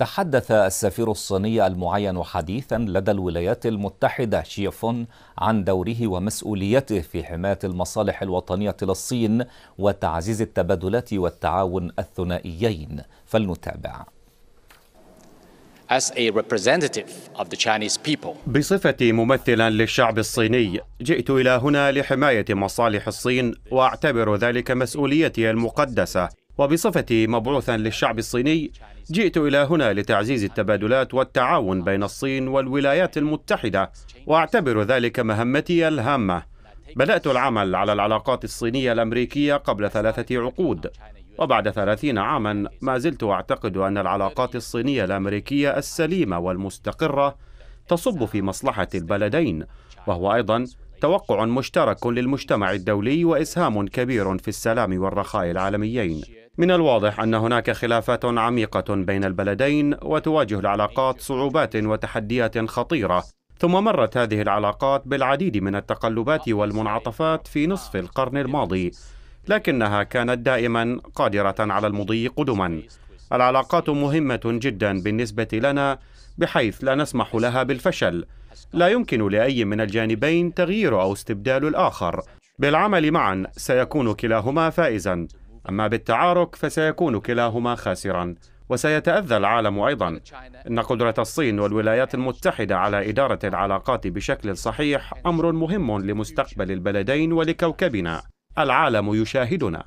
تحدث السفير الصيني المعين حديثا لدى الولايات المتحدة شيفون عن دوره ومسؤوليته في حماية المصالح الوطنية للصين وتعزيز التبادلات والتعاون الثنائيين فلنتابع بصفتي ممثلا للشعب الصيني جئت الى هنا لحمايه مصالح الصين واعتبر ذلك مسؤوليتي المقدسه وبصفتي مبعوثا للشعب الصيني جئت إلى هنا لتعزيز التبادلات والتعاون بين الصين والولايات المتحدة وأعتبر ذلك مهمتي الهامة بدأت العمل على العلاقات الصينية الأمريكية قبل ثلاثة عقود وبعد ثلاثين عاما ما زلت أعتقد أن العلاقات الصينية الأمريكية السليمة والمستقرة تصب في مصلحة البلدين وهو أيضا توقع مشترك للمجتمع الدولي وإسهام كبير في السلام والرخاء العالميين من الواضح أن هناك خلافات عميقة بين البلدين وتواجه العلاقات صعوبات وتحديات خطيرة ثم مرت هذه العلاقات بالعديد من التقلبات والمنعطفات في نصف القرن الماضي لكنها كانت دائما قادرة على المضي قدما العلاقات مهمة جدا بالنسبة لنا بحيث لا نسمح لها بالفشل لا يمكن لأي من الجانبين تغيير أو استبدال الآخر بالعمل معا سيكون كلاهما فائزا أما بالتعارك فسيكون كلاهما خاسرا وسيتأذى العالم أيضا إن قدرة الصين والولايات المتحدة على إدارة العلاقات بشكل صحيح أمر مهم لمستقبل البلدين ولكوكبنا العالم يشاهدنا